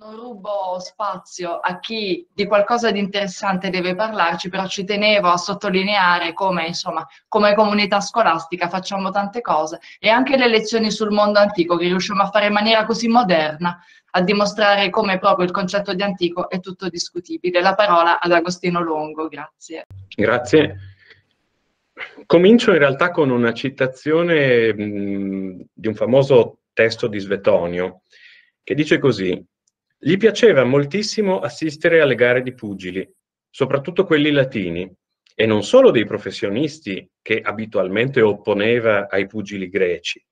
Non rubo spazio a chi di qualcosa di interessante deve parlarci, però ci tenevo a sottolineare come, insomma, come comunità scolastica facciamo tante cose e anche le lezioni sul mondo antico che riusciamo a fare in maniera così moderna, a dimostrare come proprio il concetto di antico è tutto discutibile. La parola ad Agostino Longo, grazie. Grazie. Comincio in realtà con una citazione mh, di un famoso testo di Svetonio che dice così, gli piaceva moltissimo assistere alle gare di pugili, soprattutto quelli latini, e non solo dei professionisti che abitualmente opponeva ai pugili greci,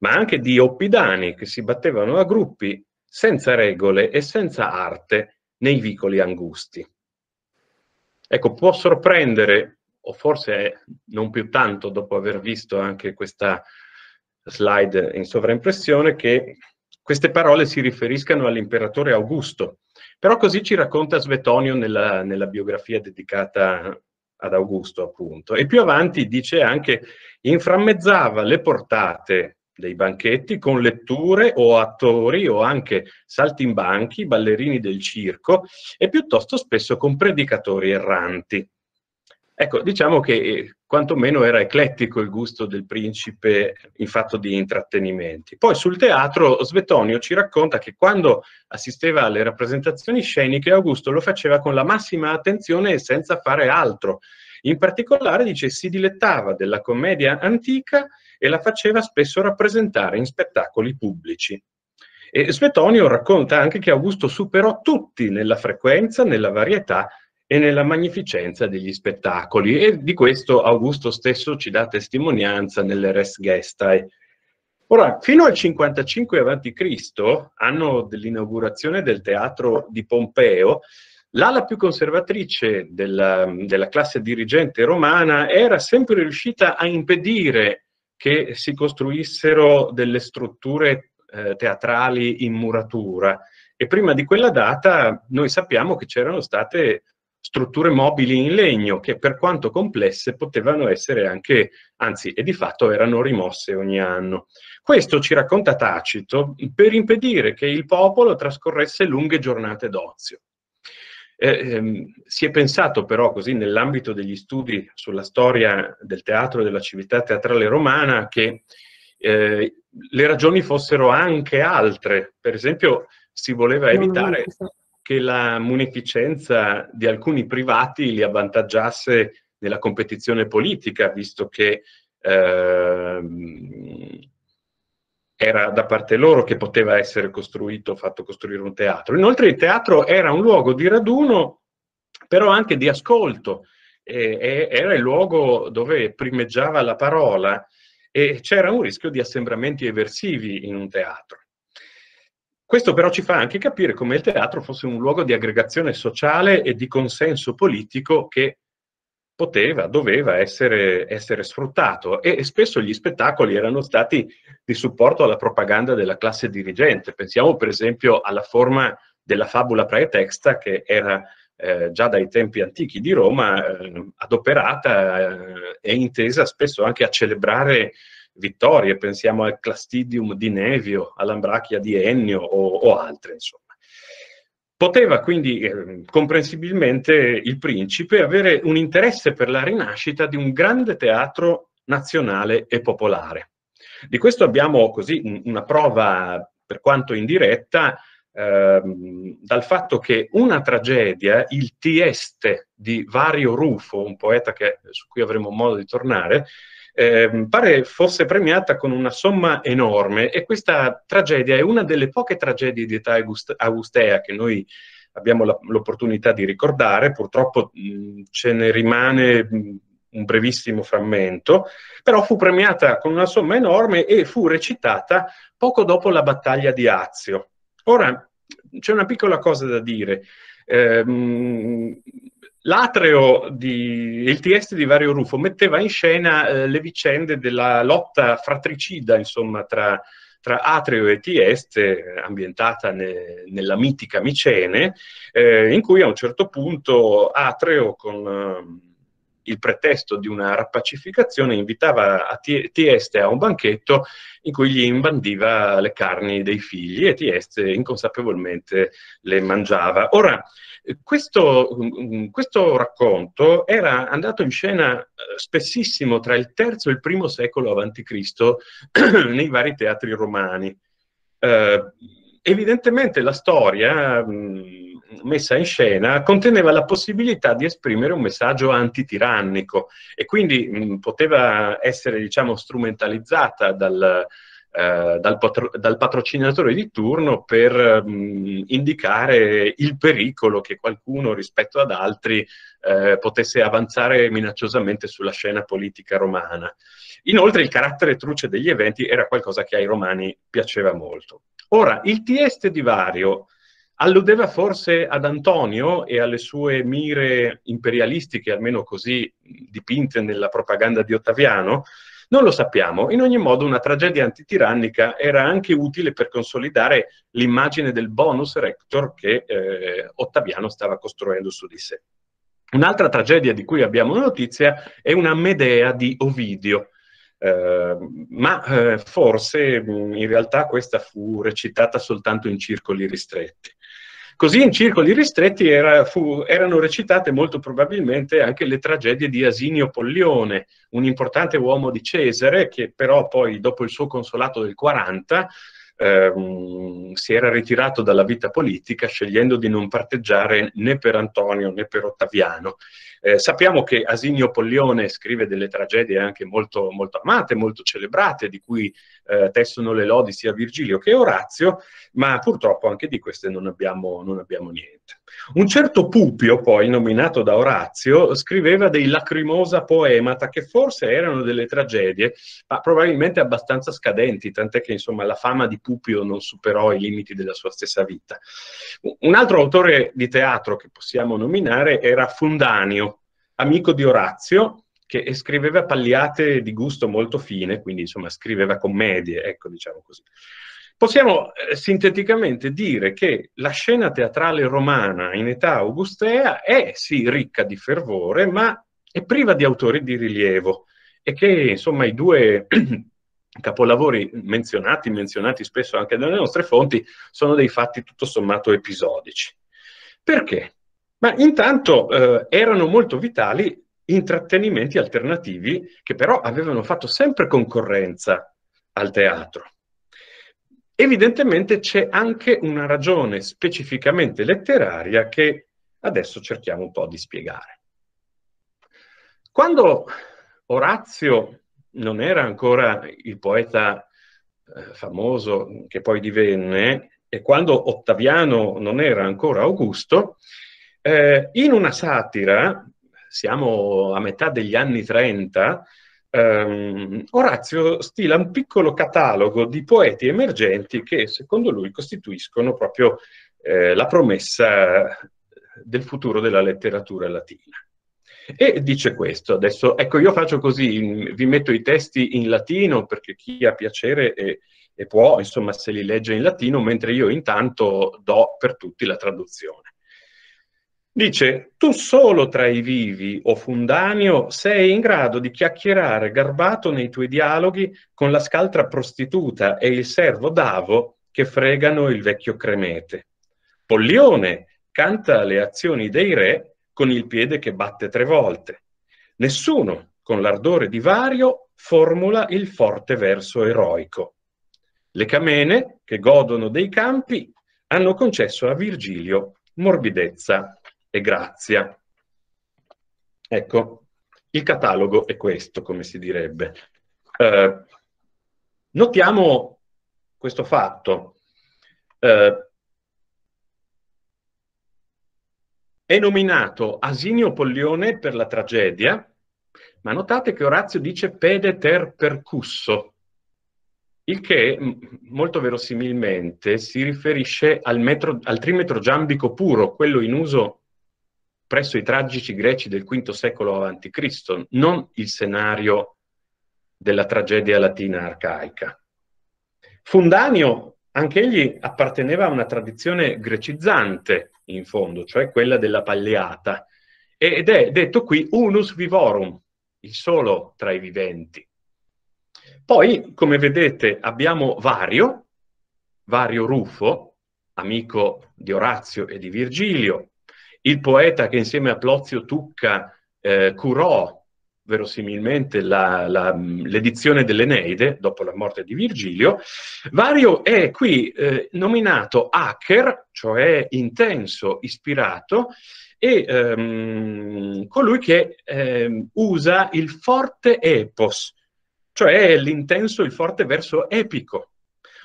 ma anche di oppidani che si battevano a gruppi senza regole e senza arte nei vicoli angusti. Ecco, può sorprendere, o forse non più tanto dopo aver visto anche questa slide in sovraimpressione, che queste parole si riferiscano all'imperatore Augusto. Però così ci racconta Svetonio nella, nella biografia dedicata ad Augusto, appunto. E più avanti dice anche inframmezzava le portate dei banchetti con letture o attori o anche saltimbanchi, ballerini del circo e piuttosto spesso con predicatori erranti. Ecco, diciamo che eh, quantomeno era eclettico il gusto del principe in fatto di intrattenimenti. Poi sul teatro Svetonio ci racconta che quando assisteva alle rappresentazioni sceniche Augusto lo faceva con la massima attenzione e senza fare altro. In particolare, dice, si dilettava della commedia antica e la faceva spesso rappresentare in spettacoli pubblici. E Svetonio racconta anche che Augusto superò tutti nella frequenza, nella varietà e nella magnificenza degli spettacoli e di questo Augusto stesso ci dà testimonianza nelle Res Gestae. Ora, fino al 55 a.C., anno dell'inaugurazione del teatro di Pompeo, l'ala più conservatrice della, della classe dirigente romana era sempre riuscita a impedire che si costruissero delle strutture eh, teatrali in muratura e prima di quella data noi sappiamo che c'erano state strutture mobili in legno che per quanto complesse potevano essere anche, anzi e di fatto erano rimosse ogni anno. Questo ci racconta Tacito per impedire che il popolo trascorresse lunghe giornate d'ozio. Eh, ehm, si è pensato però così nell'ambito degli studi sulla storia del teatro e della civiltà teatrale romana che eh, le ragioni fossero anche altre, per esempio si voleva evitare... No, no, no, che la munificenza di alcuni privati li avvantaggiasse nella competizione politica, visto che eh, era da parte loro che poteva essere costruito, fatto costruire un teatro. Inoltre il teatro era un luogo di raduno, però anche di ascolto, e, e, era il luogo dove primeggiava la parola e c'era un rischio di assembramenti eversivi in un teatro. Questo però ci fa anche capire come il teatro fosse un luogo di aggregazione sociale e di consenso politico che poteva, doveva essere, essere sfruttato e, spesso gli spettacoli erano stati di supporto alla propaganda della classe dirigente. Pensiamo per esempio alla forma della fabula praetexta che era eh, già dai tempi antichi di Roma eh, adoperata eh, e intesa spesso anche a celebrare vittorie, pensiamo al Clastidium di Nevio, all'Ambrachia di Ennio o, o altre, insomma. Poteva quindi eh, comprensibilmente il principe avere un interesse per la rinascita di un grande teatro nazionale e popolare. Di questo abbiamo così una prova, per quanto indiretta, ehm, dal fatto che una tragedia, il Tieste di Vario Rufo, un poeta che, su cui avremo modo di tornare, eh, pare fosse premiata con una somma enorme e questa tragedia è una delle poche tragedie di età augustea che noi abbiamo l'opportunità di ricordare, purtroppo mh, ce ne rimane mh, un brevissimo frammento, però fu premiata con una somma enorme e fu recitata poco dopo la battaglia di Azio. Ora c'è una piccola cosa da dire. Eh, mh, L'atreo di il TS di Vario Rufo metteva in scena eh, le vicende della lotta fratricida, insomma, tra, tra Atreo e Tieste, ambientata ne, nella mitica Micene, eh, in cui a un certo punto Atreo con ehm, il pretesto di una rappacificazione, invitava a Tieste a un banchetto in cui gli imbandiva le carni dei figli e Tieste inconsapevolmente le mangiava. Ora, questo, questo racconto era andato in scena eh, spessissimo tra il terzo e il primo secolo a.C. nei vari teatri romani. Eh, evidentemente la storia messa in scena conteneva la possibilità di esprimere un messaggio antitirannico e quindi mh, poteva essere diciamo, strumentalizzata dal, eh, dal, patro- dal, patrocinatore di turno per mh, indicare il pericolo che qualcuno rispetto ad altri eh, potesse avanzare minacciosamente sulla scena politica romana. Inoltre il carattere truce degli eventi era qualcosa che ai romani piaceva molto. Ora, il Tieste di Vario alludeva forse ad Antonio e alle sue mire imperialistiche, almeno così dipinte nella propaganda di Ottaviano? Non lo sappiamo. In ogni modo, una tragedia antitirannica era anche utile per consolidare l'immagine del bonus rector che eh, Ottaviano stava costruendo su di sé. Un'altra tragedia di cui abbiamo notizia è una Medea di Ovidio. Eh, ma eh, forse in realtà questa fu recitata soltanto in circoli ristretti. Così in circoli ristretti era, fu, erano recitate molto probabilmente anche le tragedie di Asinio Pollione, un importante uomo di Cesare che però poi dopo il suo consolato del 40 ehm, si era ritirato dalla vita politica scegliendo di non parteggiare né per Antonio né per Ottaviano. Eh, sappiamo che Asinio Pollione scrive delle tragedie anche molto, molto amate, molto celebrate, di cui eh, tessono le lodi sia Virgilio che Orazio, ma purtroppo anche di queste non abbiamo, non abbiamo niente. Un certo Pupio, poi nominato da Orazio, scriveva dei lacrimosa poemata che forse erano delle tragedie, ma probabilmente abbastanza scadenti, tant'è che insomma la fama di Pupio non superò i limiti della sua stessa vita. Un altro autore di teatro che possiamo nominare era Fundanio, amico di Orazio, che scriveva palliate di gusto molto fine, quindi insomma scriveva commedie, ecco diciamo così. Possiamo eh, sinteticamente dire che la scena teatrale romana in età augustea è sì ricca di fervore, ma è priva di autori di rilievo e che insomma i due capolavori menzionati, menzionati spesso anche dalle nostre fonti, sono dei fatti tutto sommato episodici. Perché? Ma intanto eh, erano molto vitali intrattenimenti alternativi che però avevano fatto sempre concorrenza al teatro. Evidentemente c'è anche una ragione specificamente letteraria che adesso cerchiamo un po' di spiegare. Quando Orazio non era ancora il poeta eh, famoso che poi divenne, e quando Ottaviano non era ancora Augusto, eh, in una satira, siamo a metà degli anni 30, ehm, Orazio stila un piccolo catalogo di poeti emergenti che secondo lui costituiscono proprio eh, la promessa del futuro della letteratura latina. E dice questo, adesso ecco io faccio così, vi metto i testi in latino perché chi ha piacere e, e può, insomma, se li legge in latino, mentre io intanto do per tutti la traduzione. Dice, tu solo tra i vivi, o fundanio, sei in grado di chiacchierare garbato nei tuoi dialoghi con la scaltra prostituta e il servo davo che fregano il vecchio cremete. Pollione canta le azioni dei re con il piede che batte tre volte. Nessuno, con l'ardore di Vario, formula il forte verso eroico. Le camene, che godono dei campi, hanno concesso a Virgilio morbidezza e grazia. Ecco, il catalogo è questo, come si direbbe. Eh, notiamo questo fatto. Eh, è nominato Asinio Pollione per la tragedia, ma notate che Orazio dice pedeter percusso, il che molto verosimilmente si riferisce al, metro, al trimetro giambico puro, quello in uso presso i tragici greci del V secolo a.C., non il scenario della tragedia latina arcaica. Fundanio, anche egli apparteneva a una tradizione grecizzante, in fondo, cioè quella della Palliata, ed è detto qui unus vivorum, il solo tra i viventi. Poi, come vedete, abbiamo Vario, Vario Rufo, amico di Orazio e di Virgilio, il poeta che insieme a Plozio Tucca eh, curò verosimilmente l'edizione dell'Eneide dopo la morte di Virgilio, Vario è qui eh, nominato hacker, cioè intenso, ispirato, e ehm, colui che ehm, usa il forte epos, cioè l'intenso, il forte verso epico,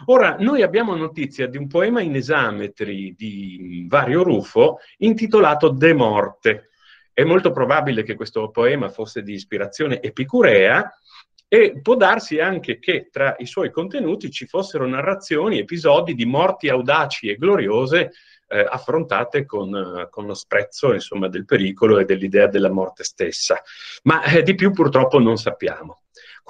Ora, noi abbiamo notizia di un poema in esametri di Vario Rufo intitolato De Morte. È molto probabile che questo poema fosse di ispirazione epicurea e può darsi anche che tra i suoi contenuti ci fossero narrazioni, episodi di morti audaci e gloriose eh, affrontate con, eh, con, lo sprezzo insomma, del pericolo e dell'idea della morte stessa. Ma eh, di più purtroppo non sappiamo.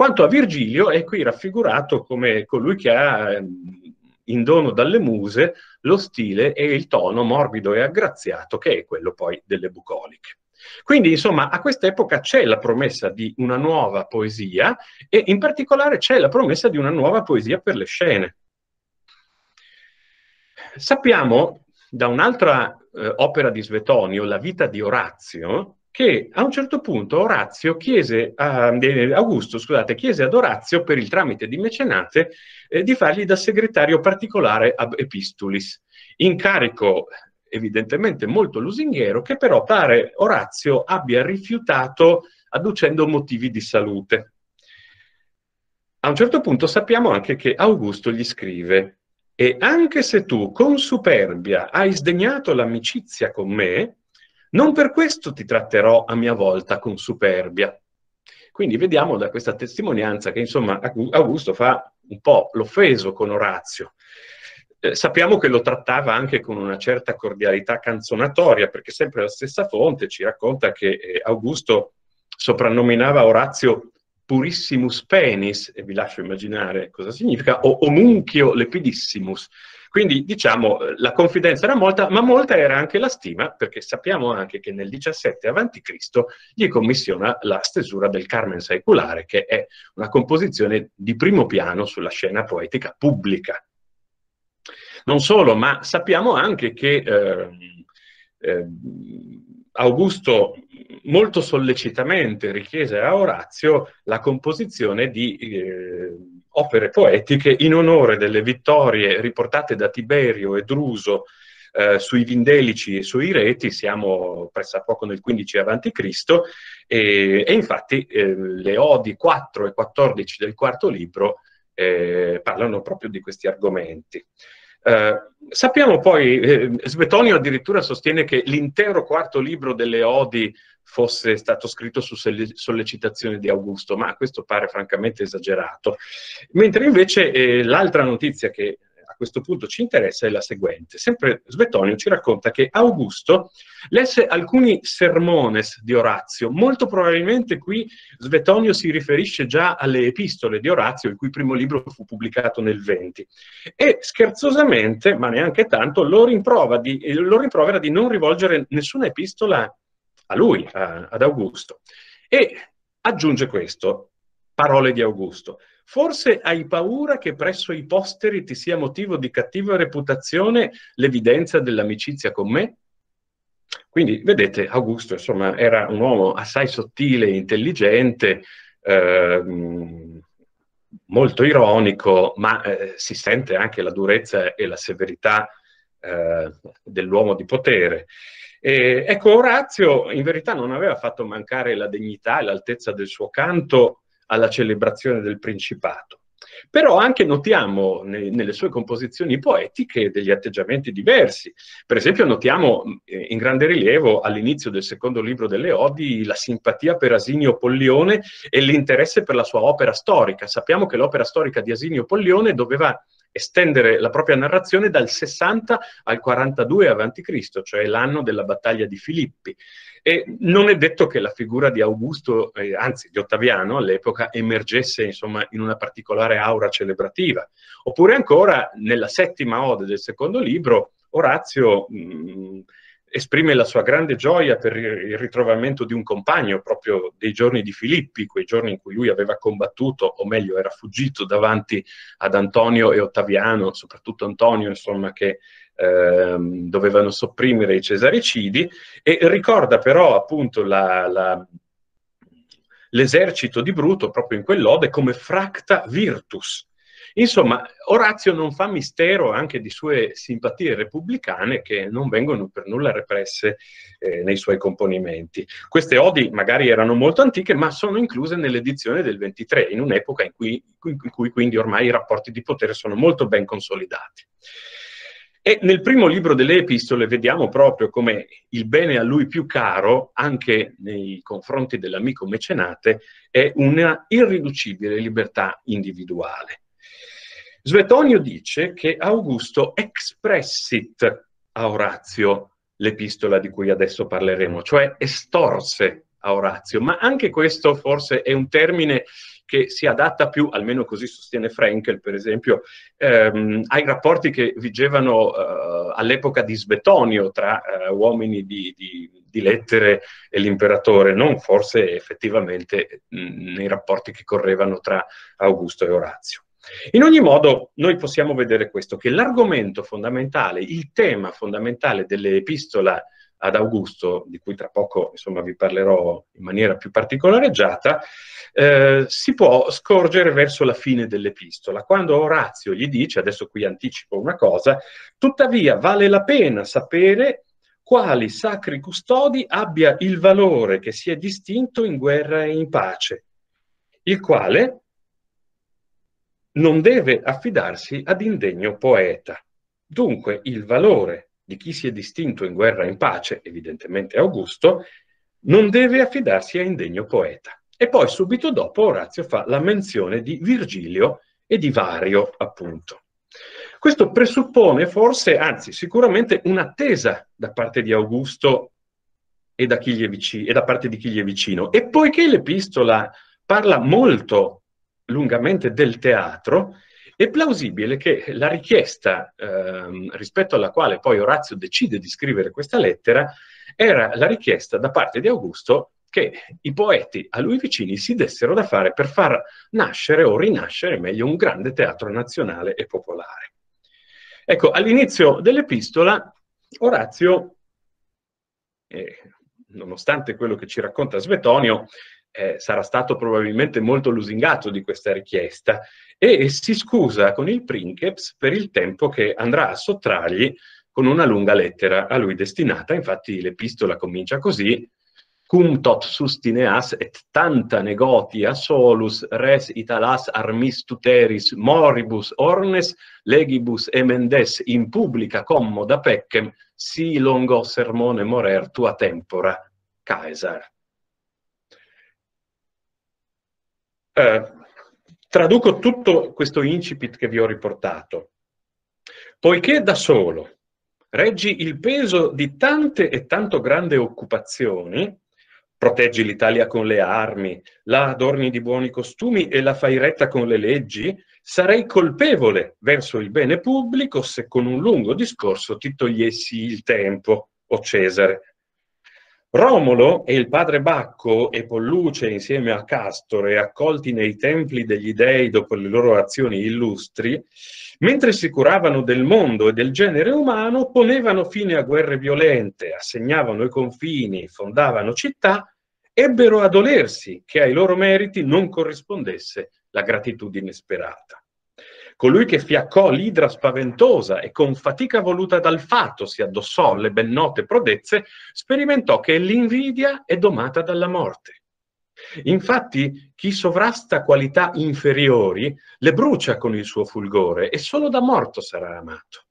Quanto a Virgilio, è qui raffigurato come colui che ha ehm, in dono dalle muse lo stile e il tono morbido e aggraziato che è quello poi delle bucoliche. Quindi, insomma, a quest'epoca c'è la promessa di una nuova poesia e in particolare c'è la promessa di una nuova poesia per le scene. Sappiamo da un'altra eh, opera di Svetonio, La vita di Orazio, che a un certo punto chiese a, eh, Augusto scusate, chiese ad Orazio, per il tramite di Mecenate, eh, di fargli da segretario particolare ab epistulis, incarico evidentemente molto lusinghiero, che però pare Orazio abbia rifiutato adducendo motivi di salute. A un certo punto sappiamo anche che Augusto gli scrive e anche se tu con superbia hai sdegnato l'amicizia con me, non per questo ti tratterò a mia volta con superbia. Quindi vediamo da questa testimonianza che insomma Augusto fa un po' l'offeso con Orazio. Eh, sappiamo che lo trattava anche con una certa cordialità canzonatoria, perché sempre la stessa fonte ci racconta che eh, Augusto soprannominava Orazio purissimus penis, e vi lascio immaginare cosa significa, o omunchio lepidissimus, quindi diciamo la confidenza era molta, ma molta era anche la stima, perché sappiamo anche che nel 17 a.C. gli commissiona la stesura del Carmen Seculare, che è una composizione di primo piano sulla scena poetica pubblica. Non solo, ma sappiamo anche che eh, eh, Augusto molto sollecitamente richiese a Orazio la composizione di... Eh, opere poetiche in onore delle vittorie riportate da Tiberio e Druso eh, sui Vindelici e sui Reti, siamo pressappoco nel 15 a.C., e, e infatti eh, le Odi 4 e 14 del quarto libro eh, parlano proprio di questi argomenti. Eh, sappiamo poi, eh, Svetonio addirittura sostiene che l'intero quarto libro delle Odi fosse stato scritto su sollecitazione di Augusto, ma questo pare francamente esagerato. Mentre invece eh, l'altra notizia che questo punto ci interessa è la seguente. Sempre Svetonio ci racconta che Augusto lesse alcuni sermones di Orazio. Molto probabilmente qui Svetonio si riferisce già alle epistole di Orazio, il cui primo libro fu pubblicato nel 20. E scherzosamente, ma neanche tanto, lo, di, eh, lo rimprovera di non rivolgere nessuna epistola a lui, a, ad Augusto. E aggiunge questo, parole di Augusto. Forse hai paura che presso i posteri ti sia motivo di cattiva reputazione l'evidenza dell'amicizia con me? Quindi vedete, Augusto insomma, era un uomo assai sottile, intelligente, eh, molto ironico, ma eh, si sente anche la durezza e la severità eh, dell'uomo di potere. E, ecco, Orazio in verità non aveva fatto mancare la dignità e l'altezza del suo canto alla celebrazione del Principato. Però anche notiamo ne, nelle sue composizioni poetiche degli atteggiamenti diversi. Per esempio notiamo eh, in grande rilievo all'inizio del secondo libro delle Odi la simpatia per Asinio Pollione e l'interesse per la sua opera storica. Sappiamo che l'opera storica di Asinio Pollione doveva estendere la propria narrazione dal 60 al 42 a.C., cioè l'anno della battaglia di Filippi. E non è detto che la figura di Augusto, eh, anzi di Ottaviano all'epoca, emergesse insomma, in una particolare aura celebrativa. Oppure ancora, nella settima ode del secondo libro, Orazio... Mh, mm, esprime la sua grande gioia per il ritrovamento di un compagno proprio dei giorni di Filippi, quei giorni in cui lui aveva combattuto, o meglio era fuggito davanti ad Antonio e Ottaviano, soprattutto Antonio, insomma, che ehm, dovevano sopprimere i cesaricidi, e ricorda però appunto la, la l'esercito di Bruto proprio in quell'ode come fracta virtus, Insomma, Orazio non fa mistero anche di sue simpatie repubblicane che non vengono per nulla represse eh, nei suoi componimenti. Queste odi magari erano molto antiche, ma sono incluse nell'edizione del 23, in un'epoca in cui, in cui quindi ormai i rapporti di potere sono molto ben consolidati. E nel primo libro delle epistole vediamo proprio come il bene a lui più caro, anche nei confronti dell'amico mecenate, è una irriducibile libertà individuale. Svetonio dice che Augusto expressit a Orazio l'epistola di cui adesso parleremo, cioè estorse a Orazio, ma anche questo forse è un termine che si adatta più, almeno così sostiene Frankel per esempio, ehm, ai rapporti che vigevano eh, all'epoca di Svetonio tra eh, uomini di, di, di, lettere e l'imperatore, non forse effettivamente mh, mm, nei rapporti che correvano tra Augusto e Orazio. In ogni modo, noi possiamo vedere questo, che l'argomento fondamentale, il tema fondamentale dell'epistola ad Augusto, di cui tra poco insomma, vi parlerò in maniera più particolareggiata, eh, si può scorgere verso la fine dell'epistola, quando Orazio gli dice, adesso qui anticipo una cosa, tuttavia vale la pena sapere quali sacri custodi abbia il valore che si è distinto in guerra e in pace, il quale, non deve affidarsi ad indegno poeta. Dunque il valore di chi si è distinto in guerra e in pace, evidentemente Augusto, non deve affidarsi a indegno poeta. E poi subito dopo Orazio fa la menzione di Virgilio e di Vario, appunto. Questo presuppone forse, anzi sicuramente, un'attesa da parte di Augusto e da, vicino, e da parte di chi gli è vicino. E poiché l'epistola parla molto lungamente del teatro, è plausibile che la richiesta ehm, rispetto alla quale poi Orazio decide di scrivere questa lettera era la richiesta da parte di Augusto che i poeti a lui vicini si dessero da fare per far nascere o rinascere meglio un grande teatro nazionale e popolare. Ecco, all'inizio dell'epistola Orazio, eh, nonostante quello che ci racconta Svetonio, eh, sarà stato probabilmente molto lusingato di questa richiesta e si scusa con il Princeps per il tempo che andrà a sottrargli con una lunga lettera a lui destinata. Infatti l'epistola comincia così, cum tot sustineas et tanta negotia solus res italas armis tuteris moribus ornes legibus emendes in publica commoda peccem si longo sermone morer tua tempora Caesar. Eh, traduco tutto questo incipit che vi ho riportato. Poiché da solo reggi il peso di tante e tanto grandi occupazioni, proteggi l'Italia con le armi, la adorni di buoni costumi e la fai retta con le leggi, sarei colpevole verso il bene pubblico se con un lungo discorso ti togliessi il tempo, o Cesare, Romolo e il padre Bacco e Polluce insieme a Castore, accolti nei templi degli dei dopo le loro azioni illustri, mentre si curavano del mondo e del genere umano, ponevano fine a guerre violente, assegnavano i confini, fondavano città, ebbero a dolersi che ai loro meriti non corrispondesse la gratitudine sperata. Colui che fiaccò l'idra spaventosa e con fatica voluta dal fatto si addossò le ben note prodezze, sperimentò che l'invidia è domata dalla morte. Infatti, chi sovrasta qualità inferiori le brucia con il suo fulgore e solo da morto sarà amato.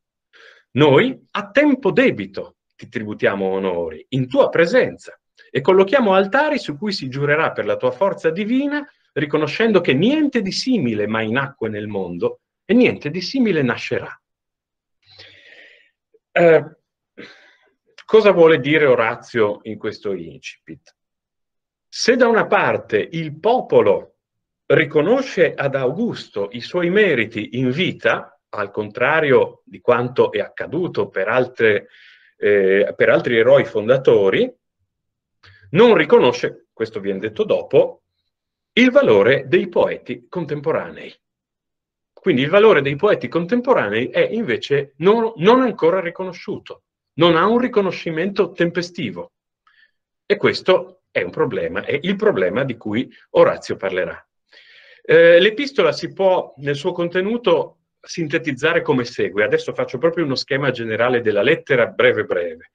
Noi, a tempo debito, ti tributiamo onori, in tua presenza, e collochiamo altari su cui si giurerà per la tua forza divina, riconoscendo che niente di simile mai nacque nel mondo, e niente di simile nascerà. Eh, cosa vuole dire Orazio in questo incipit? Se da una parte il popolo riconosce ad Augusto i suoi meriti in vita, al contrario di quanto è accaduto per, altre, eh, per altri eroi fondatori, non riconosce, questo viene detto dopo, il valore dei poeti contemporanei. Quindi il valore dei poeti contemporanei è invece non, non ancora riconosciuto, non ha un riconoscimento tempestivo. E questo è un problema, è il problema di cui Orazio parlerà. Eh, l'epistola si può, nel suo contenuto, sintetizzare come segue. Adesso faccio proprio uno schema generale della lettera, breve breve.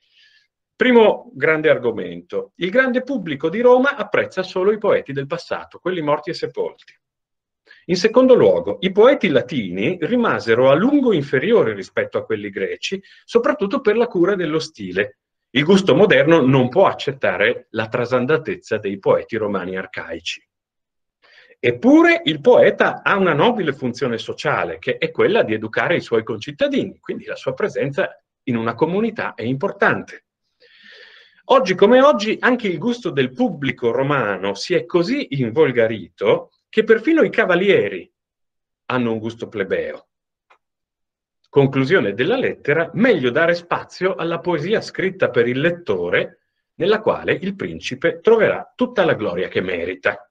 Primo grande argomento. Il grande pubblico di Roma apprezza solo i poeti del passato, quelli morti e sepolti. In secondo luogo, i poeti latini rimasero a lungo inferiori rispetto a quelli greci, soprattutto per la cura dello stile. Il gusto moderno non può accettare la trasandatezza dei poeti romani arcaici. Eppure il poeta ha una nobile funzione sociale, che è quella di educare i suoi concittadini, quindi la sua presenza in una comunità è importante. Oggi come oggi anche il gusto del pubblico romano si è così involgarito che perfino i cavalieri hanno un gusto plebeo. Conclusione della lettera, meglio dare spazio alla poesia scritta per il lettore, nella quale il principe troverà tutta la gloria che merita.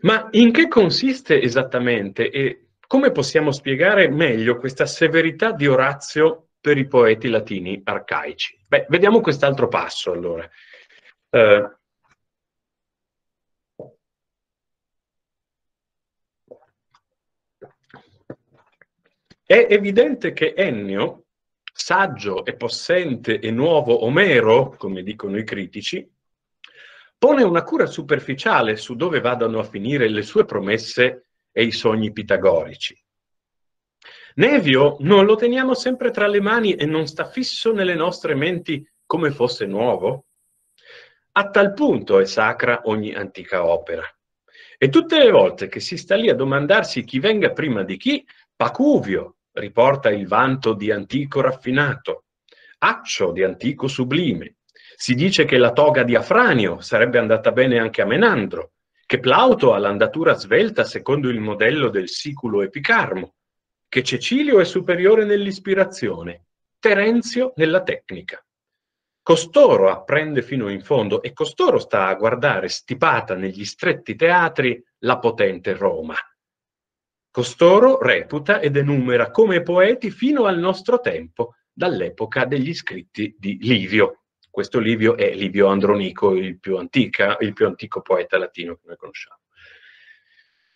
Ma in che consiste esattamente e come possiamo spiegare meglio questa severità di Orazio per i poeti latini arcaici? Beh, vediamo quest'altro passo allora. Eh, È evidente che Ennio, saggio e possente e nuovo Omero, come dicono i critici, pone una cura superficiale su dove vadano a finire le sue promesse e i sogni pitagorici. Nevio non lo teniamo sempre tra le mani e non sta fisso nelle nostre menti come fosse nuovo? A tal punto è sacra ogni antica opera. E tutte le volte che si sta lì a domandarsi chi venga prima di chi, Pacuvio, riporta il vanto di antico raffinato, accio di antico sublime. Si dice che la toga di Afranio sarebbe andata bene anche a Menandro, che Plauto ha l'andatura svelta secondo il modello del siculo epicarmo, che Cecilio è superiore nell'ispirazione, Terenzio nella tecnica. Costoro apprende fino in fondo e costoro sta a guardare stipata negli stretti teatri la potente Roma. Costoro reputa ed enumera come poeti fino al nostro tempo, dall'epoca degli scritti di Livio. Questo Livio è Livio Andronico, il più, antica, il più antico poeta latino che noi conosciamo.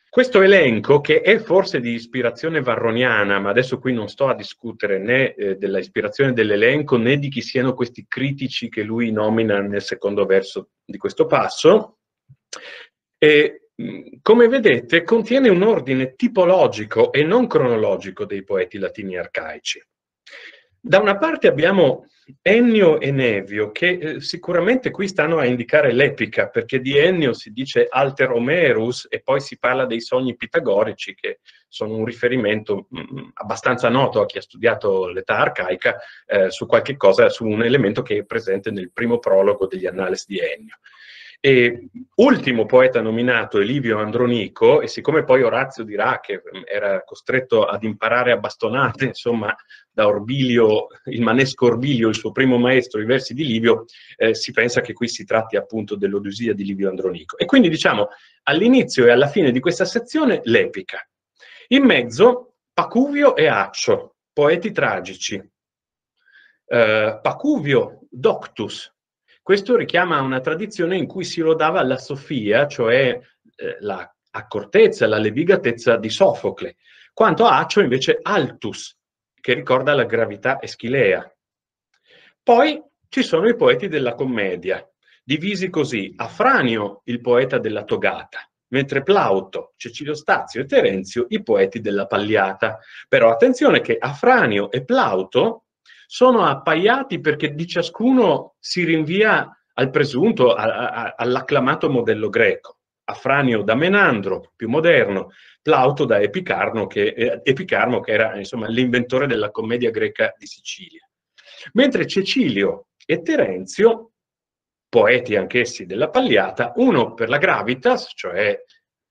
Questo elenco, che è forse di ispirazione varroniana, ma adesso qui non sto a discutere né eh, della ispirazione dell'elenco né di chi siano questi critici che lui nomina nel secondo verso di questo passo, eh, Mm, come vedete, contiene un ordine tipologico e non cronologico dei poeti latini arcaici. Da una parte abbiamo Ennio e Nevio, che eh, sicuramente qui stanno a indicare l'epica, perché di Ennio si dice Alter Homerus e poi si parla dei sogni pitagorici, che sono un riferimento mm, abbastanza noto a chi ha studiato l'età arcaica eh, su qualche cosa, su un elemento che è presente nel primo prologo degli Annales di Ennio. E ultimo poeta nominato è Livio Andronico, e siccome poi Orazio dirà che mm, era costretto ad imparare a bastonate, insomma, da Orbilio, il manesco Orbilio, il suo primo maestro, i versi di Livio, eh, si pensa che qui si tratti appunto dell'Odisia di Livio Andronico. E quindi diciamo, all'inizio e alla fine di questa sezione, l'epica. In mezzo, Pacuvio e Accio, poeti tragici. Eh, Pacuvio, Doctus, questo richiama una tradizione in cui si lodava la sofia, cioè eh, la la levigatezza di Sofocle, quanto a Accio invece Altus, che ricorda la gravità eschilea. Poi ci sono i poeti della commedia, divisi così Afranio, il poeta della togata, mentre Plauto, Cecilio Stazio e Terenzio i poeti della pagliata. Però attenzione che Afranio e Plauto sono appaiati perché di ciascuno si rinvia al presunto, all'acclamato modello greco. Afranio da Menandro, più moderno, Plauto da Epicarno, che, eh, Epicarmo, che era l'inventore della commedia greca di Sicilia. Mentre Cecilio e Terenzio, poeti anch'essi della Pagliata, uno per la gravitas, cioè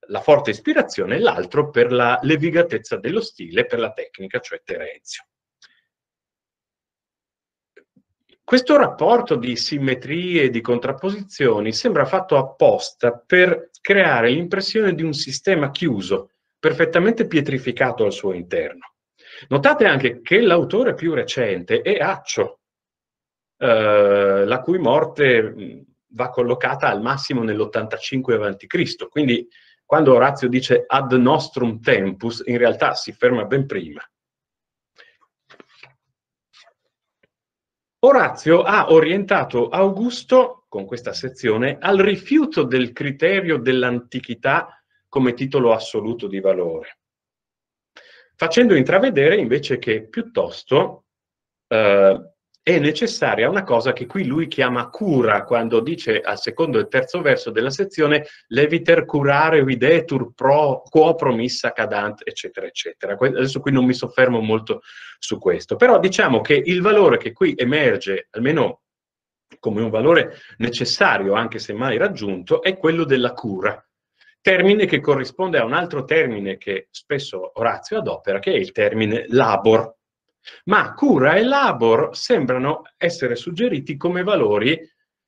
la forte ispirazione, l'altro per la levigatezza dello stile, per la tecnica, cioè Terenzio. Questo rapporto di simmetrie e di contrapposizioni sembra fatto apposta per creare l'impressione di un sistema chiuso, perfettamente pietrificato al suo interno. Notate anche che l'autore più recente è Accio, eh, la cui morte va collocata al massimo nell'85 a.C., quindi quando Orazio dice ad nostrum tempus, in realtà si ferma ben prima. Orazio ha orientato Augusto, con questa sezione, al rifiuto del criterio dell'antichità come titolo assoluto di valore, facendo intravedere invece che piuttosto eh, è necessaria una cosa che qui lui chiama cura, quando dice al secondo e terzo verso della sezione leviter curare videtur pro, quo promissa cadant, eccetera, eccetera. Adesso qui non mi soffermo molto su questo, però diciamo che il valore che qui emerge, almeno come un valore necessario, anche se mai raggiunto, è quello della cura, termine che corrisponde a un altro termine che spesso Orazio adopera, che è il termine labor, ma cura e labor sembrano essere suggeriti come valori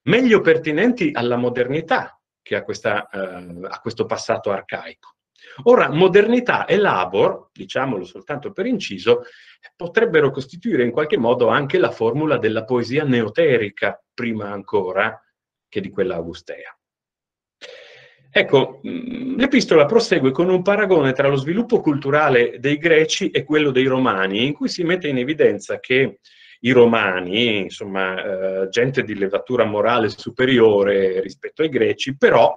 meglio pertinenti alla modernità che a, questa, eh, a questo passato arcaico. Ora, modernità e labor, diciamolo soltanto per inciso, potrebbero costituire in qualche modo anche la formula della poesia neoterica, prima ancora che di quella augustea. Ecco, mm, l'epistola prosegue con un paragone tra lo sviluppo culturale dei greci e quello dei romani, in cui si mette in evidenza che i romani, insomma, eh, gente di levatura morale superiore rispetto ai greci, però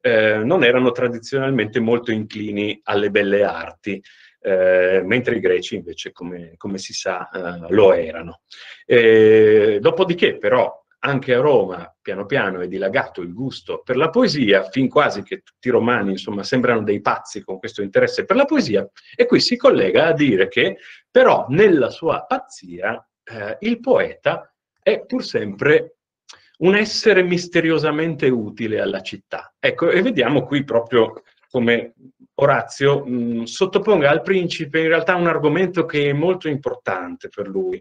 eh, non erano tradizionalmente molto inclini alle belle arti. Eh, mentre i greci invece, come, come si sa, eh, lo erano. Eh, dopodiché però anche a Roma piano piano è dilagato il gusto per la poesia, fin quasi che tutti i romani insomma, sembrano dei pazzi con questo interesse per la poesia, e qui si collega a dire che però nella sua pazzia eh, il poeta è pur sempre un essere misteriosamente utile alla città. Ecco, e vediamo qui proprio come Orazio mh, mm, sottoponga al principe in realtà un argomento che è molto importante per lui,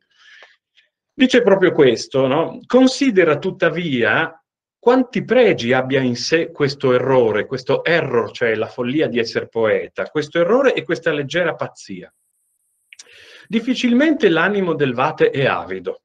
Dice proprio questo, no? considera tuttavia quanti pregi abbia in sé questo errore, questo error, cioè la follia di essere poeta, questo errore e questa leggera pazzia. Difficilmente l'animo del Vate è avido.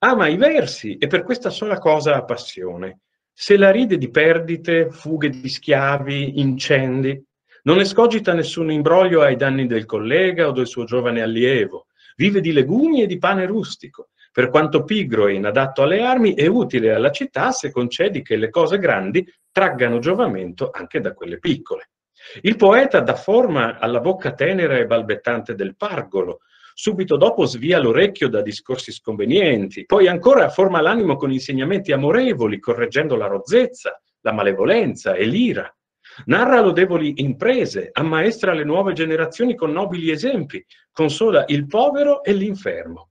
Ama i versi e per questa sola cosa ha passione. Se la ride di perdite, fughe di schiavi, incendi, non escogita nessun imbroglio ai danni del collega o del suo giovane allievo. Vive di legumi e di pane rustico. Per quanto pigro e inadatto alle armi, è utile alla città se concedi che le cose grandi traggano giovamento anche da quelle piccole. Il poeta dà forma alla bocca tenera e balbettante del pargolo, subito dopo svia l'orecchio da discorsi sconvenienti, poi ancora forma l'animo con insegnamenti amorevoli, correggendo la rozzezza, la malevolenza e l'ira. Narra lodevoli imprese, ammaestra le nuove generazioni con nobili esempi, consola il povero e l'infermo.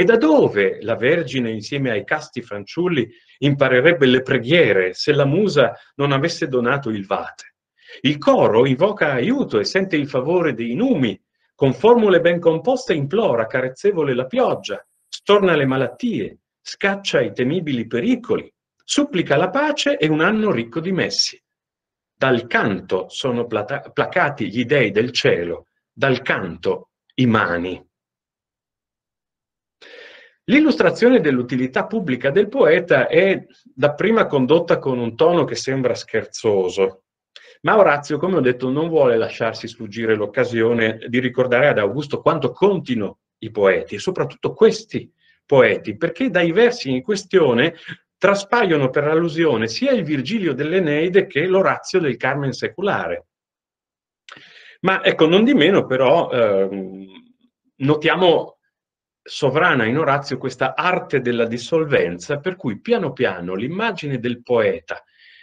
E da dove la Vergine insieme ai casti fanciulli imparerebbe le preghiere se la musa non avesse donato il vate? Il coro invoca aiuto e sente il favore dei numi, con formule ben composte implora carezzevole la pioggia, storna le malattie, scaccia i temibili pericoli, supplica la pace e un anno ricco di messi. Dal canto sono placati gli dei del cielo, dal canto i mani. L'illustrazione dell'utilità pubblica del poeta è dapprima condotta con un tono che sembra scherzoso, ma Orazio, come ho detto, non vuole lasciarsi sfuggire l'occasione di ricordare ad Augusto quanto contino i poeti, e soprattutto questi poeti, perché dai versi in questione traspaiono per allusione sia il Virgilio dell'Eneide che l'Orazio del Carmen secolare. Ma ecco, non di meno però eh, notiamo sovrana in Orazio questa arte della dissolvenza, per cui piano piano l'immagine del poeta,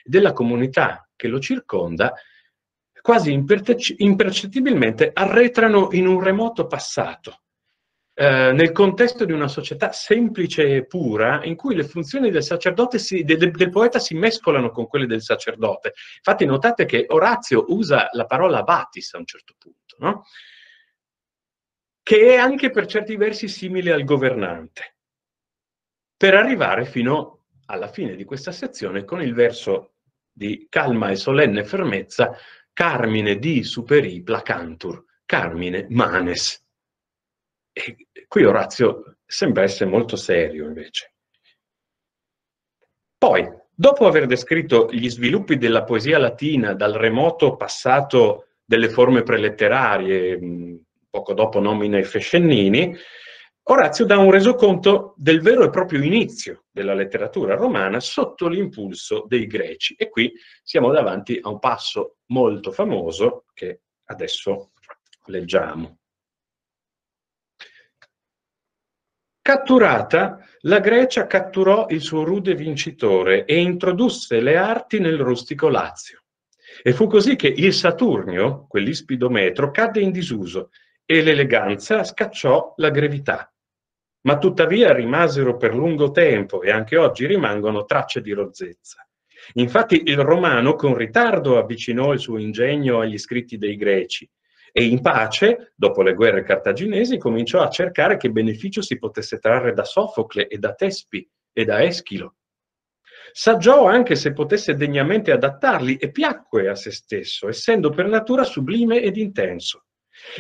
e della comunità che lo circonda, quasi impercettibilmente arretrano in un remoto passato, eh, nel contesto di una società semplice e pura, in cui le funzioni del, si, del, del poeta si mescolano con quelle del sacerdote. Infatti notate che Orazio usa la parola batis a un certo punto, no? che è anche per certi versi simile al governante, per arrivare fino alla fine di questa sezione con il verso di calma e solenne fermezza, Carmine di superi placantur, Carmine manes. E qui Orazio sembra essere molto serio invece. Poi, dopo aver descritto gli sviluppi della poesia latina dal remoto passato delle forme preletterarie, poco dopo nomina i Fescennini, Orazio dà un resoconto del vero e proprio inizio della letteratura romana sotto l'impulso dei greci. E qui siamo davanti a un passo molto famoso che adesso leggiamo. Catturata, la Grecia catturò il suo rude vincitore e introdusse le arti nel rustico Lazio. E fu così che il Saturnio, quell'ispido metro, cadde in disuso e l'eleganza scacciò la gravità. Ma tuttavia rimasero per lungo tempo e anche oggi rimangono tracce di rozzezza. Infatti il romano con ritardo avvicinò il suo ingegno agli scritti dei greci e in pace, dopo le guerre cartaginesi, cominciò a cercare che beneficio si potesse trarre da Sofocle e da Tespi e da Eschilo. Saggiò anche se potesse degnamente adattarli e piacque a se stesso, essendo per natura sublime ed intenso.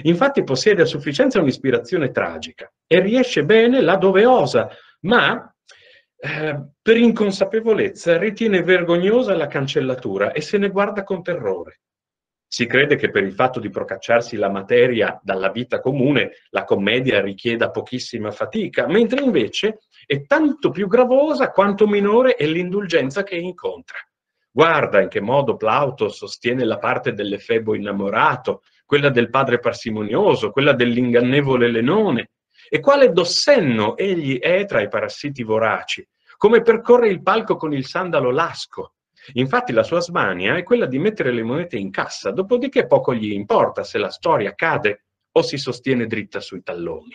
Infatti possiede a sufficienza un'ispirazione tragica e riesce bene là dove osa, ma eh, per inconsapevolezza ritiene vergognosa la cancellatura e se ne guarda con terrore. Si crede che per il fatto di procacciarsi la materia dalla vita comune la commedia richieda pochissima fatica, mentre invece è tanto più gravosa quanto minore è l'indulgenza che incontra. Guarda in che modo Plauto sostiene la parte dell'Efebo innamorato, quella del padre parsimonioso, quella dell'ingannevole lenone, e quale dossenno egli è tra i parassiti voraci, come percorre il palco con il sandalo lasco. Infatti la sua smania è quella di mettere le monete in cassa, dopodiché poco gli importa se la storia cade o si sostiene dritta sui talloni.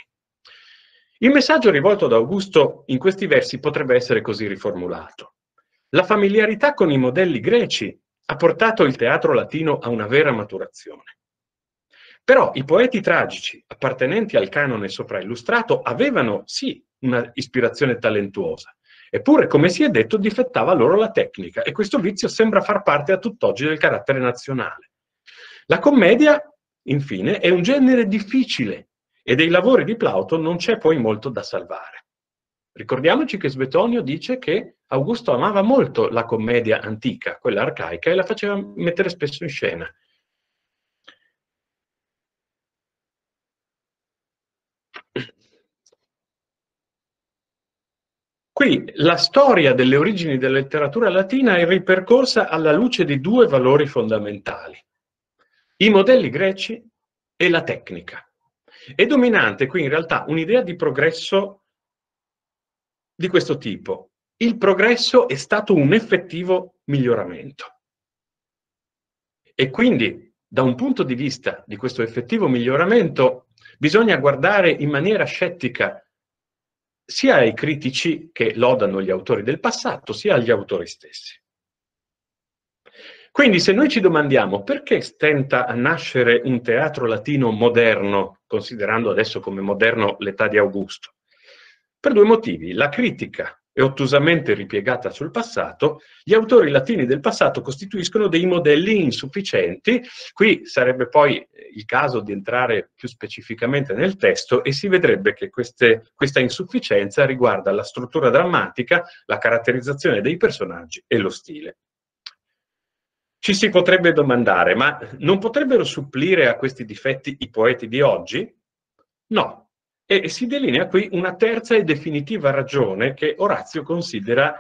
Il messaggio rivolto ad Augusto in questi versi potrebbe essere così riformulato. La familiarità con i modelli greci ha portato il teatro latino a una vera maturazione. Però i poeti tragici appartenenti al canone sopraillustrato avevano sì una ispirazione talentuosa, eppure, come si è detto, difettava loro la tecnica e questo vizio sembra far parte a tutt'oggi del carattere nazionale. La commedia, infine, è un genere difficile e dei lavori di Plauto non c'è poi molto da salvare. Ricordiamoci che Svetonio dice che Augusto amava molto la commedia antica, quella arcaica, e la faceva mettere spesso in scena. Qui la storia delle origini della letteratura latina è ripercorsa alla luce di due valori fondamentali, i modelli greci e la tecnica. È dominante qui in realtà un'idea di progresso di questo tipo. Il progresso è stato un effettivo miglioramento. E quindi, da un punto di vista di questo effettivo miglioramento, bisogna guardare in maniera scettica sia ai critici che lodano gli autori del passato, sia agli autori stessi. Quindi se noi ci domandiamo perché stenta a nascere un teatro latino moderno, considerando adesso come moderno l'età di Augusto, per due motivi. La critica e ottusamente ripiegata sul passato, gli autori latini del passato costituiscono dei modelli insufficienti. Qui sarebbe poi eh, il caso di entrare più specificamente nel testo e si vedrebbe che queste, questa insufficienza riguarda la struttura drammatica, la caratterizzazione dei personaggi e lo stile. Ci si potrebbe domandare, ma non potrebbero supplire a questi difetti i poeti di oggi? No, e si delinea qui una terza e definitiva ragione che Orazio considera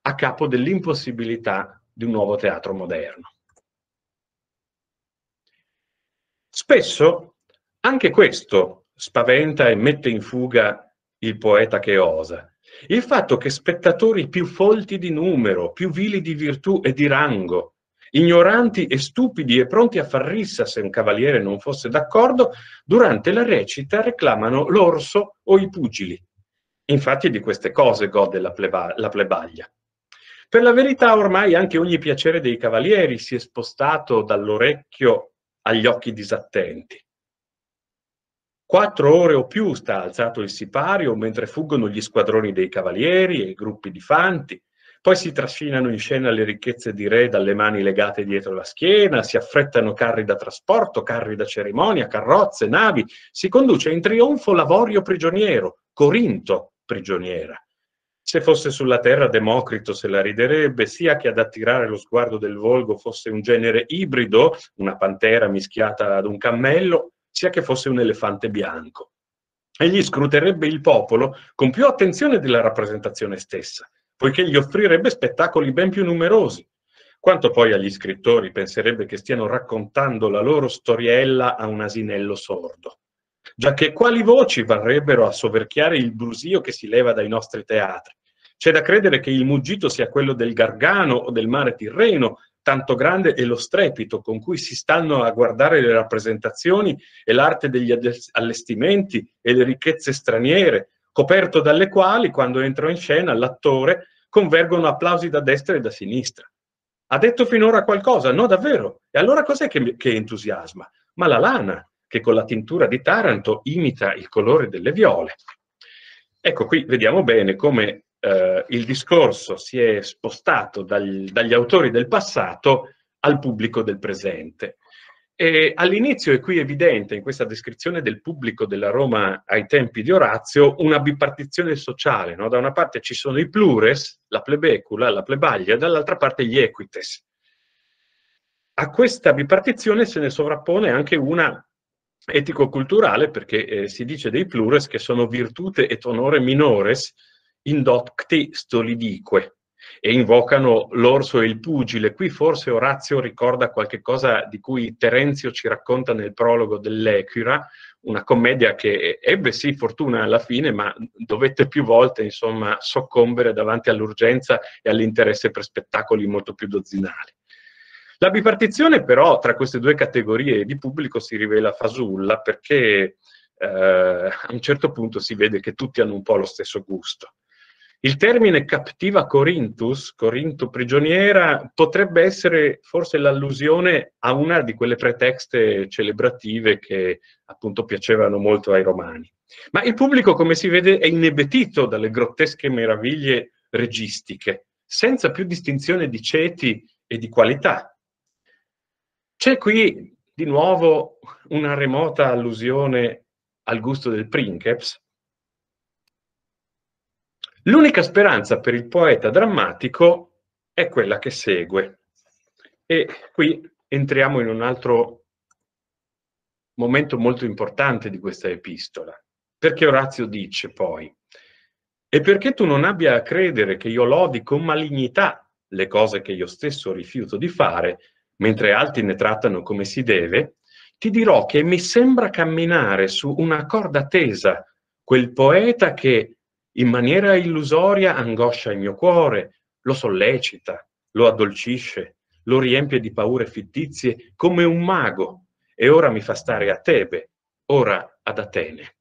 a capo dell'impossibilità di un nuovo teatro moderno. Spesso anche questo spaventa e mette in fuga il poeta che osa. Il fatto che spettatori più folti di numero, più vili di virtù e di rango, ignoranti e stupidi e pronti a far rissa se un cavaliere non fosse d'accordo, durante la recita reclamano l'orso o i pugili. Infatti di queste cose gode la, pleba- la plebaglia. Per la verità ormai anche ogni piacere dei cavalieri si è spostato dall'orecchio agli occhi disattenti. Quattro ore o più sta alzato il sipario mentre fuggono gli squadroni dei cavalieri e i gruppi di fanti, poi si trascinano in scena le ricchezze di re dalle mani legate dietro la schiena, si affrettano carri da trasporto, carri da cerimonia, carrozze, navi, si conduce in trionfo Lavorio prigioniero, Corinto prigioniera. Se fosse sulla terra Democrito se la riderebbe, sia che ad attirare lo sguardo del volgo fosse un genere ibrido, una pantera mischiata ad un cammello, sia che fosse un elefante bianco. Egli scruterebbe il popolo con più attenzione della rappresentazione stessa poiché gli offrirebbe spettacoli ben più numerosi. Quanto poi agli scrittori penserebbe che stiano raccontando la loro storiella a un asinello sordo? Già che quali voci varrebbero a soverchiare il brusio che si leva dai nostri teatri? C'è da credere che il muggito sia quello del Gargano o del mare Tirreno, tanto grande è lo strepito con cui si stanno a guardare le rappresentazioni e l'arte degli allestimenti e le ricchezze straniere, coperto dalle quali, quando entrò in scena, l'attore convergono applausi da destra e da sinistra. Ha detto finora qualcosa? No, davvero. E allora cos'è che, che entusiasma? Ma la lana, che con la tintura di Taranto imita il colore delle viole. Ecco, qui vediamo bene come eh, il discorso si è spostato dal, dagli autori del passato al pubblico del presente. E all'inizio è qui evidente, in questa descrizione del pubblico della Roma ai tempi di Orazio, una bipartizione sociale. No? Da una parte ci sono i plures, la plebecula, la plebaglia, dall'altra parte gli equites. A questa bipartizione se ne sovrappone anche una etico-culturale, perché eh, si dice dei plures che sono virtute et onore minores in docti stolidique, e invocano l'orso e il pugile. Qui forse Orazio ricorda qualche cosa di cui Terenzio ci racconta nel prologo dell'Equira, una commedia che ebbe sì fortuna alla fine, ma dovette più volte insomma, soccombere davanti all'urgenza e all'interesse per spettacoli molto più dozzinali. La bipartizione però tra queste due categorie di pubblico si rivela fasulla perché eh, a un certo punto si vede che tutti hanno un po' lo stesso gusto. Il termine captiva Corinthus, Corinto prigioniera, potrebbe essere forse l'allusione a una di quelle pretexte celebrative che appunto piacevano molto ai romani. Ma il pubblico, come si vede, è inebetito dalle grottesche meraviglie registiche, senza più distinzione di ceti e di qualità. C'è qui di nuovo una remota allusione al gusto del princeps, L'unica speranza per il poeta drammatico è quella che segue. E qui entriamo in un altro momento molto importante di questa epistola, perché Orazio dice poi, e perché tu non abbia a credere che io lodi con malignità le cose che io stesso rifiuto di fare, mentre altri ne trattano come si deve, ti dirò che mi sembra camminare su una corda tesa quel poeta che in maniera illusoria angoscia il mio cuore, lo sollecita, lo addolcisce, lo riempie di paure fittizie come un mago e ora mi fa stare a Tebe, ora ad Atene.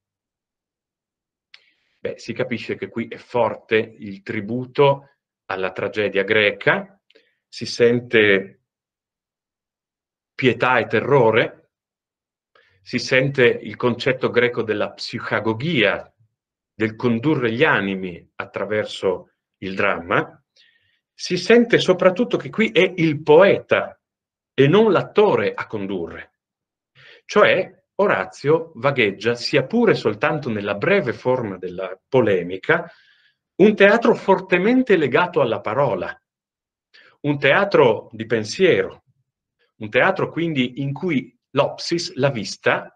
Beh, si capisce che qui è forte il tributo alla tragedia greca, si sente pietà e terrore, si sente il concetto greco della psicagogia, del condurre gli animi attraverso il dramma, si sente soprattutto che qui è il poeta e non l'attore a condurre. Cioè Orazio vagheggia, sia pure soltanto nella breve forma della polemica, un teatro fortemente legato alla parola, un teatro di pensiero, un teatro quindi in cui l'opsis, la vista,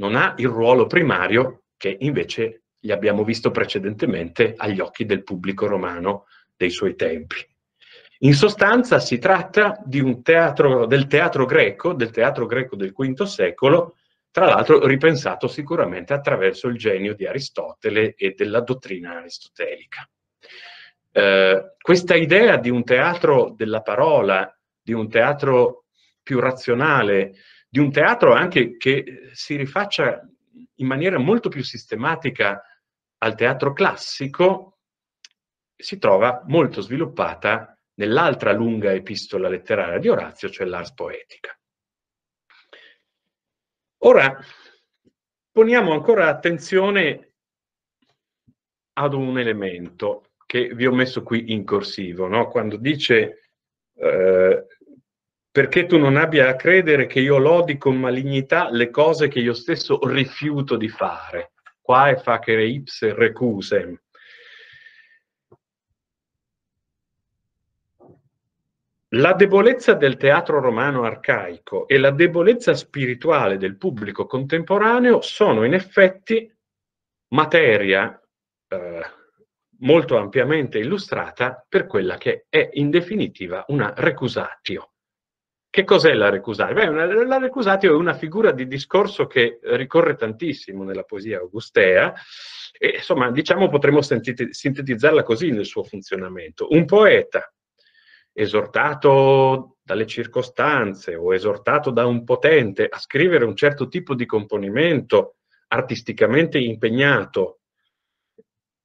non ha il ruolo primario che invece li abbiamo visto precedentemente agli occhi del pubblico romano dei suoi tempi. In sostanza si tratta teatro, del teatro greco, del teatro greco del V secolo, tra l'altro ripensato sicuramente attraverso il genio di Aristotele e della dottrina aristotelica. Eh, questa idea di un teatro della parola, di un teatro più razionale, di un teatro anche che si rifaccia in maniera molto più sistematica al teatro classico si trova molto sviluppata nell'altra lunga epistola letteraria di Orazio, cioè l'Ars Poetica. Ora poniamo ancora attenzione ad un elemento che vi ho messo qui in corsivo, no? quando dice eh, perché tu non abbia a credere che io lodi con malignità le cose che io stesso rifiuto di fare quae facere ipse recusem. La debolezza del teatro romano arcaico e la debolezza spirituale del pubblico contemporaneo sono in effetti materia eh, molto ampiamente illustrata per quella che è in definitiva una recusatio. Che cos'è la recusatio? Beh, una, la recusatio è una figura di discorso che ricorre tantissimo nella poesia augustea e insomma, diciamo, potremmo sentite, sintetizzarla così nel suo funzionamento. Un poeta esortato dalle circostanze o esortato da un potente a scrivere un certo tipo di componimento artisticamente impegnato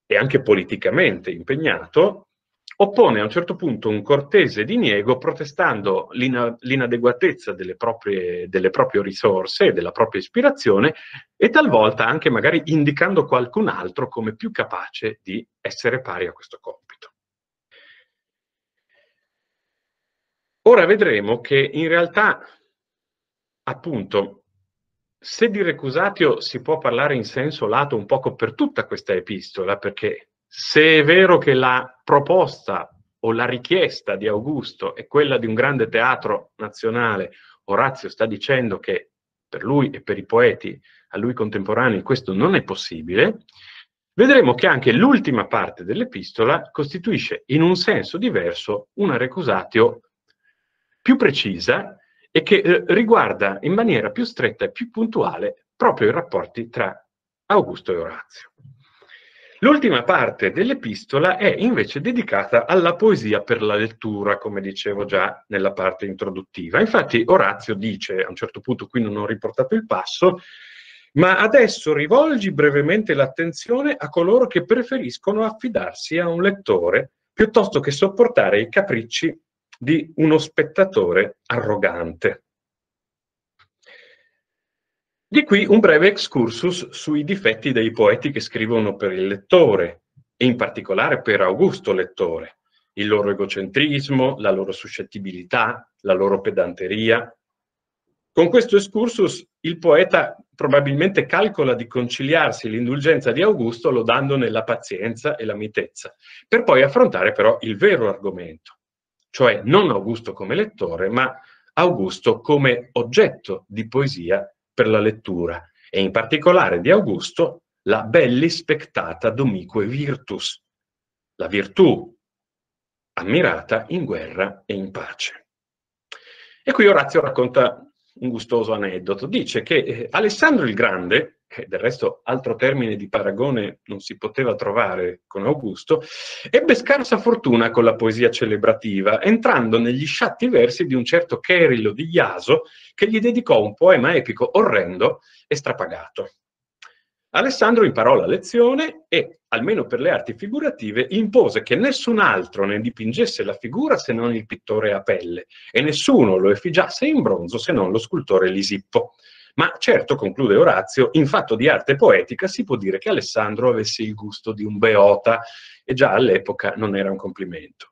e anche politicamente impegnato, oppone a un certo punto un cortese diniego protestando l'inadeguatezza delle proprie, delle proprie risorse e della propria ispirazione e talvolta anche magari indicando qualcun altro come più capace di essere pari a questo compito. Ora vedremo che in realtà, appunto, se di recusatio si può parlare in senso lato un poco per tutta questa epistola, perché se è vero che la proposta o la richiesta di Augusto è quella di un grande teatro nazionale, Orazio sta dicendo che per lui e per i poeti a lui contemporanei questo non è possibile, vedremo che anche l'ultima parte dell'epistola costituisce in un senso diverso una recusatio più precisa e che eh, riguarda in maniera più stretta e più puntuale proprio i rapporti tra Augusto e Orazio. L'ultima parte dell'epistola è invece dedicata alla poesia per la lettura, come dicevo già nella parte introduttiva. Infatti Orazio dice, a un certo punto qui non ho riportato il passo, ma adesso rivolgi brevemente l'attenzione a coloro che preferiscono affidarsi a un lettore piuttosto che sopportare i capricci di uno spettatore arrogante. Di qui un breve excursus sui difetti dei poeti che scrivono per il lettore, e in particolare per Augusto Lettore, il loro egocentrismo, la loro suscettibilità, la loro pedanteria. Con questo excursus il poeta probabilmente calcola di conciliarsi l'indulgenza di Augusto lodandone la pazienza e la mitezza, per poi affrontare però il vero argomento, cioè non Augusto come lettore, ma Augusto come oggetto di poesia per la lettura e in particolare di Augusto la belli spectata domique virtus, la virtù ammirata in guerra e in pace. E qui Orazio racconta un gustoso aneddoto. Dice che eh, Alessandro il Grande, eh, del resto altro termine di paragone non si poteva trovare con Augusto, ebbe scarsa fortuna con la poesia celebrativa, entrando negli sciatti versi di un certo Cherillo di Iaso che gli dedicò un poema epico orrendo e strapagato. Alessandro imparò la lezione e, almeno per le arti figurative, impose che nessun altro ne dipingesse la figura se non il pittore a pelle e nessuno lo effigiasse in bronzo se non lo scultore Lisippo. Ma certo, conclude Orazio, in fatto di arte poetica si può dire che Alessandro avesse il gusto di un beota, e già all'epoca non era un complimento.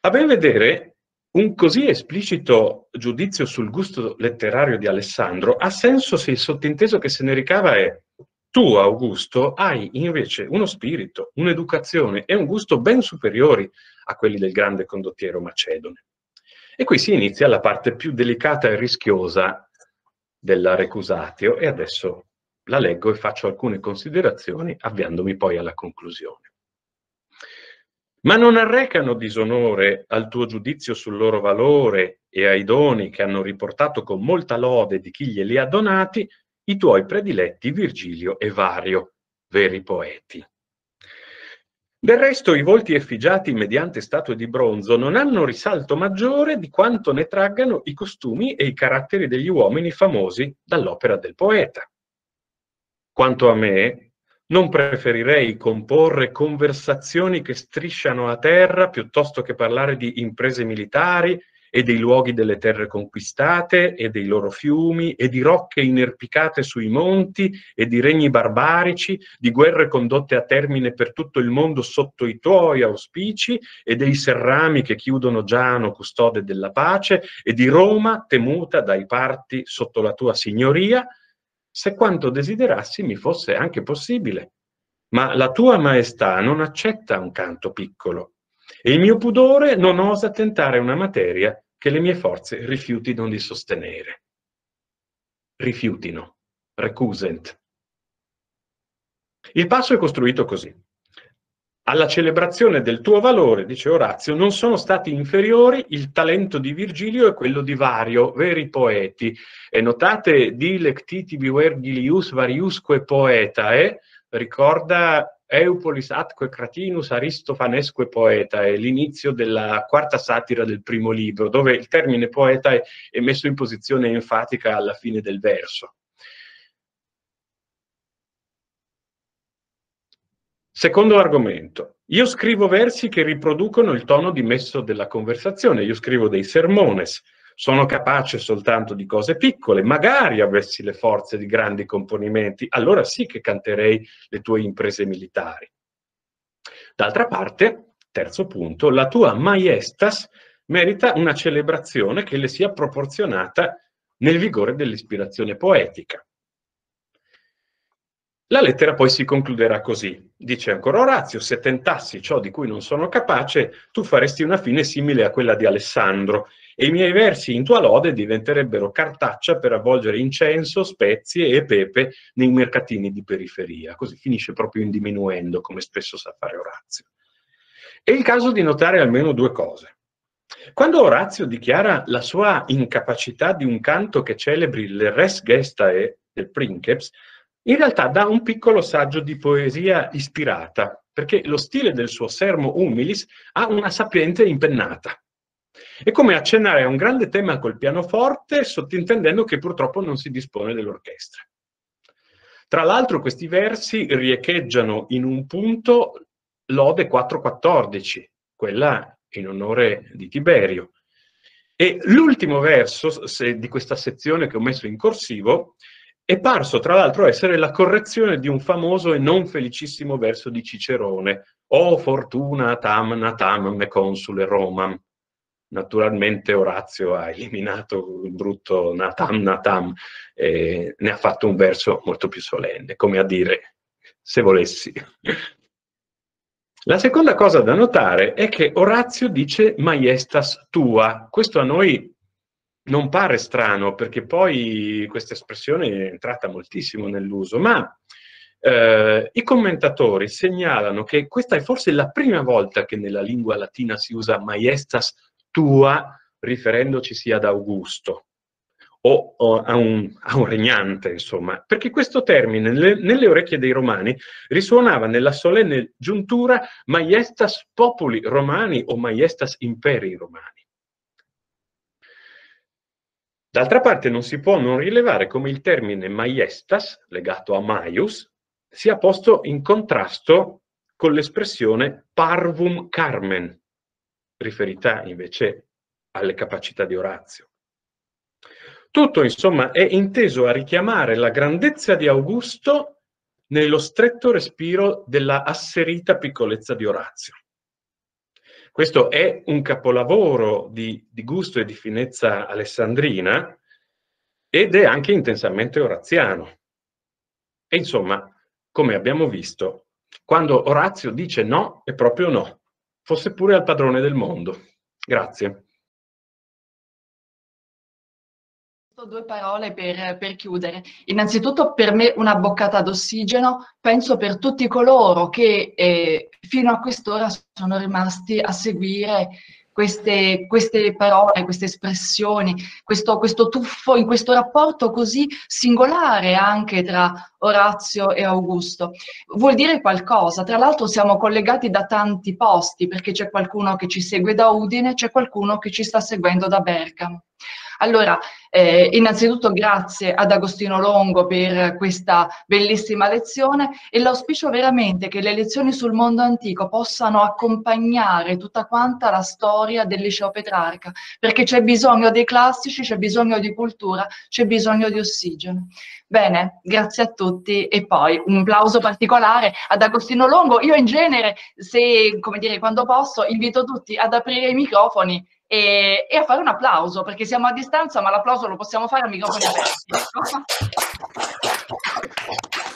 A ben vedere, un così esplicito giudizio sul gusto letterario di Alessandro ha senso se il sottinteso che se ne ricava è tu, Augusto, hai invece uno spirito, un'educazione e un gusto ben superiori a quelli del grande condottiero macedone. E qui si inizia la parte più delicata e rischiosa della Recusatio e adesso la leggo e faccio alcune considerazioni avviandomi poi alla conclusione. Ma non arrecano disonore al tuo giudizio sul loro valore e ai doni che hanno riportato con molta lode di chi glieli ha donati i tuoi prediletti Virgilio e Vario, veri poeti. Del resto i volti effigiati mediante statue di bronzo non hanno risalto maggiore di quanto ne traggano i costumi e i caratteri degli uomini famosi dall'opera del poeta. Quanto a me, non preferirei comporre conversazioni che strisciano a terra piuttosto che parlare di imprese militari, e dei luoghi delle terre conquistate e dei loro fiumi e di rocche inerpicate sui monti e di regni barbarici, di guerre condotte a termine per tutto il mondo sotto i tuoi auspici e dei serrami che chiudono Giano, custode della pace, e di Roma temuta dai parti sotto la tua signoria, se quanto desiderassi mi fosse anche possibile. Ma la tua maestà non accetta un canto piccolo e il mio pudore non osa tentare una materia che le mie forze rifiutino di sostenere. Rifiutino, recusent. Il passo è costruito così. Alla celebrazione del tuo valore, dice Orazio, non sono stati inferiori il talento di Virgilio e quello di Vario, veri poeti. E notate, dilectitibi vergilius variusque poetae, ricorda Eupolis atque Cratinus Aristofanesque poeta, è l'inizio della quarta satira del primo libro, dove il termine poeta è, messo in posizione enfatica alla fine del verso. Secondo argomento, io scrivo versi che riproducono il tono dimesso della conversazione, io scrivo dei sermones, sono capace soltanto di cose piccole, magari avessi le forze di grandi componimenti, allora sì che canterei le tue imprese militari. D'altra parte, terzo punto, la tua maestas merita una celebrazione che le sia proporzionata nel vigore dell'ispirazione poetica. La lettera poi si concluderà così. Dice ancora Orazio, se tentassi ciò di cui non sono capace, tu faresti una fine simile a quella di Alessandro, e i miei versi in tua lode diventerebbero cartaccia per avvolgere incenso, spezie e pepe nei mercatini di periferia. Così finisce proprio in diminuendo, come spesso sa fare Orazio. È il caso di notare almeno due cose. Quando Orazio dichiara la sua incapacità di un canto che celebri le res gestae del princeps, in realtà dà un piccolo saggio di poesia ispirata, perché lo stile del suo sermo humilis ha una sapiente impennata. È come accennare a un grande tema col pianoforte, sottintendendo che purtroppo non si dispone dell'orchestra. Tra l'altro questi versi riecheggiano in un punto l'Ode 414, quella in onore di Tiberio. E l'ultimo verso se, di questa sezione che ho messo in corsivo è parso tra l'altro essere la correzione di un famoso e non felicissimo verso di Cicerone, O fortuna tam natam me consule Romam, Naturalmente Orazio ha eliminato il brutto Natam Natam e ne ha fatto un verso molto più solenne, come a dire se volessi. La seconda cosa da notare è che Orazio dice maiestas tua. Questo a noi non pare strano, perché poi questa espressione è entrata moltissimo nell'uso, ma eh, i commentatori segnalano che questa è forse la prima volta che nella lingua latina si usa tua tua, riferendoci sia ad Augusto o, o a, un, a, un, regnante, insomma, perché questo termine le, nelle orecchie dei romani risuonava nella solenne giuntura maiestas populi romani o maiestas imperi romani. D'altra parte non si può non rilevare come il termine maiestas, legato a maius, sia posto in contrasto con l'espressione parvum carmen, riferita invece alle capacità di Orazio. Tutto, insomma, è inteso a richiamare la grandezza di Augusto nello stretto respiro della asserita piccolezza di Orazio. Questo è un capolavoro di, di gusto e di finezza alessandrina ed è anche intensamente oraziano. E insomma, come abbiamo visto, quando Orazio dice no, è proprio no fosse pure al padrone del mondo. Grazie. Due parole per, per, chiudere. Innanzitutto per me una boccata d'ossigeno, penso per tutti coloro che eh, fino a quest'ora sono rimasti a seguire queste, queste parole, queste espressioni, questo, questo tuffo in questo rapporto così singolare anche tra Orazio e Augusto. Vuol dire qualcosa, tra l'altro siamo collegati da tanti posti perché c'è qualcuno che ci segue da Udine, c'è qualcuno che ci sta seguendo da Bergamo. Allora, eh, innanzitutto grazie ad Agostino Longo per questa bellissima lezione e l'auspicio veramente che le lezioni sul mondo antico possano accompagnare tutta quanta la storia del liceo Petrarca, perché c'è bisogno dei classici, c'è bisogno di cultura, c'è bisogno di ossigeno. Bene, grazie a tutti e poi un applauso particolare ad Agostino Longo. Io in genere, se, come dire, quando posso, invito tutti ad aprire i microfoni e, e, a fare un applauso, perché siamo a distanza, ma l'applauso lo possiamo fare a microfoni aperti.